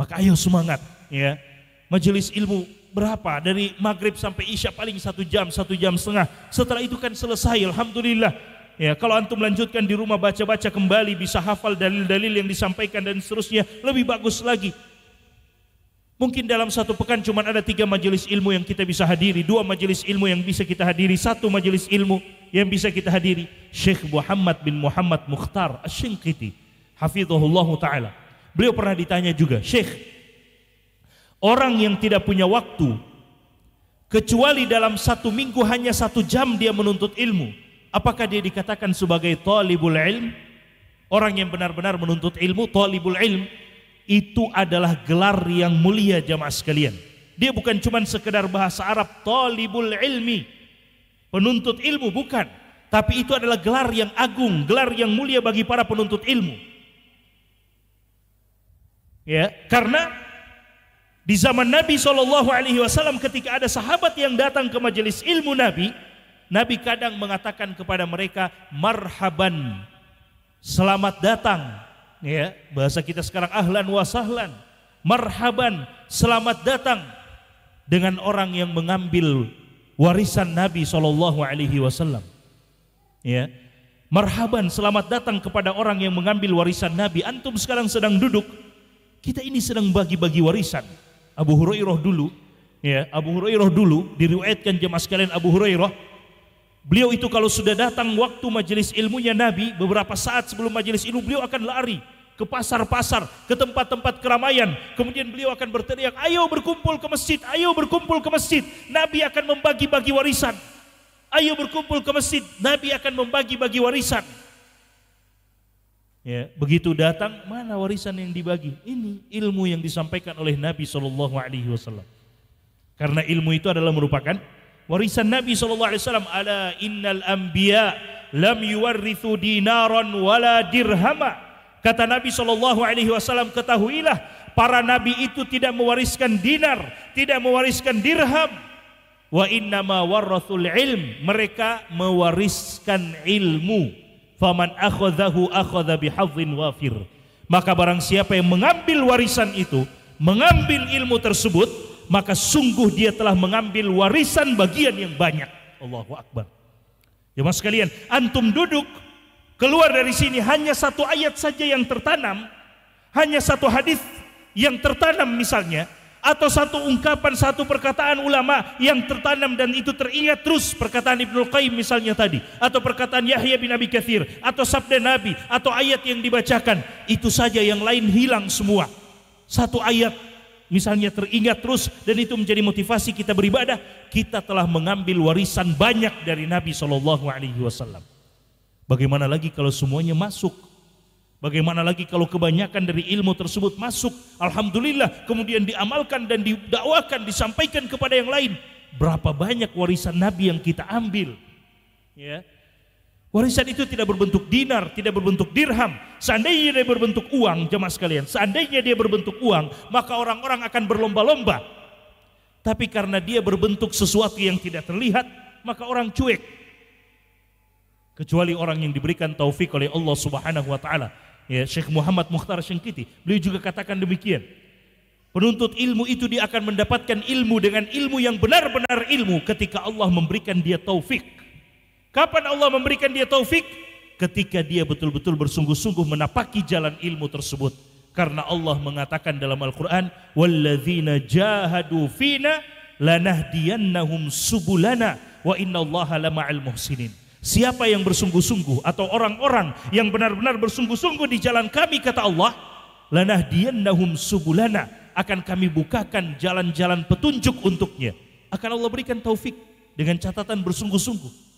Maka ayo semangat ya. Majelis ilmu berapa dari maghrib sampai isya paling satu jam satu jam setengah setelah itu kan selesai alhamdulillah ya kalau antum lanjutkan di rumah baca-baca kembali bisa hafal dalil-dalil yang disampaikan dan seterusnya lebih bagus lagi Mungkin dalam satu pekan cuma ada tiga majelis ilmu yang kita bisa hadiri, dua majelis ilmu yang bisa kita hadiri, satu majelis ilmu yang bisa kita hadiri. Syekh Muhammad bin Muhammad Mukhtar Ashinkiti hafidhullah taala. Beliau pernah ditanya juga, Syekh, orang yang tidak punya waktu, kecuali dalam satu minggu hanya satu jam dia menuntut ilmu, apakah dia dikatakan sebagai talibul ilm? Orang yang benar-benar menuntut ilmu, talibul ilm, itu adalah gelar yang mulia jamaah sekalian. Dia bukan cuma sekedar bahasa Arab, talibul ilmi, penuntut ilmu, bukan. Tapi itu adalah gelar yang agung, gelar yang mulia bagi para penuntut ilmu. Ya, karena di zaman Nabi Shallallahu Alaihi Wasallam ketika ada sahabat yang datang ke majelis ilmu Nabi, Nabi kadang mengatakan kepada mereka marhaban, selamat datang. Ya, bahasa kita sekarang ahlan wasahlan. marhaban, selamat datang dengan orang yang mengambil warisan Nabi Shallallahu Alaihi Wasallam. Ya, marhaban, selamat datang kepada orang yang mengambil warisan Nabi. Antum sekarang sedang duduk kita ini sedang bagi-bagi warisan. Abu Hurairah dulu, ya, Abu Hurairah dulu diriwayatkan jemaah sekalian Abu Hurairah Beliau itu kalau sudah datang waktu majelis ilmunya Nabi, beberapa saat sebelum majelis ilmu beliau akan lari ke pasar-pasar, ke tempat-tempat keramaian. Kemudian beliau akan berteriak, ayo berkumpul ke masjid, ayo berkumpul ke masjid. Nabi akan membagi-bagi warisan. Ayo berkumpul ke masjid, Nabi akan membagi-bagi warisan. Ya, begitu datang mana warisan yang dibagi? Ini ilmu yang disampaikan oleh Nabi Shallallahu Alaihi Wasallam. Karena ilmu itu adalah merupakan warisan Nabi Shallallahu Alaihi Wasallam. Ala innal anbiya lam yuwarrithu dinaron wala dirhama. Kata Nabi Shallallahu Alaihi Wasallam ketahuilah para nabi itu tidak mewariskan dinar, tidak mewariskan dirham. Wa innama warathul ilm. Mereka mewariskan ilmu faman akhadhahu akhadha bihadzin wafir maka barang siapa yang mengambil warisan itu mengambil ilmu tersebut maka sungguh dia telah mengambil warisan bagian yang banyak Allahu akbar ya mas sekalian antum duduk keluar dari sini hanya satu ayat saja yang tertanam hanya satu hadis yang tertanam misalnya atau satu ungkapan, satu perkataan ulama yang tertanam dan itu teringat terus perkataan Ibnu Qayyim misalnya tadi atau perkataan Yahya bin Abi Kathir atau sabda Nabi atau ayat yang dibacakan itu saja yang lain hilang semua satu ayat misalnya teringat terus dan itu menjadi motivasi kita beribadah kita telah mengambil warisan banyak dari Nabi saw Alaihi Wasallam bagaimana lagi kalau semuanya masuk Bagaimana lagi kalau kebanyakan dari ilmu tersebut masuk, alhamdulillah, kemudian diamalkan dan didakwakan, disampaikan kepada yang lain. Berapa banyak warisan Nabi yang kita ambil? Ya. Warisan itu tidak berbentuk dinar, tidak berbentuk dirham. Seandainya dia berbentuk uang, jemaah sekalian, seandainya dia berbentuk uang, maka orang-orang akan berlomba-lomba. Tapi karena dia berbentuk sesuatu yang tidak terlihat, maka orang cuek. Kecuali orang yang diberikan taufik oleh Allah Subhanahu wa taala ya Syekh Muhammad Mukhtar Syengkiti, beliau juga katakan demikian. Penuntut ilmu itu dia akan mendapatkan ilmu dengan ilmu yang benar-benar ilmu ketika Allah memberikan dia taufik. Kapan Allah memberikan dia taufik? Ketika dia betul-betul bersungguh-sungguh menapaki jalan ilmu tersebut. Karena Allah mengatakan dalam Al-Quran, وَالَّذِينَ جَاهَدُوا فِينَا لَنَهْدِيَنَّهُمْ سُبُلَنَا وَإِنَّ اللَّهَ لَمَعَ الْمُحْسِنِينَ Siapa yang bersungguh-sungguh atau orang-orang yang benar-benar bersungguh-sungguh di jalan kami kata Allah, lanahdiyannahum subulana, akan kami bukakan jalan-jalan petunjuk untuknya. Akan Allah berikan taufik dengan catatan bersungguh-sungguh.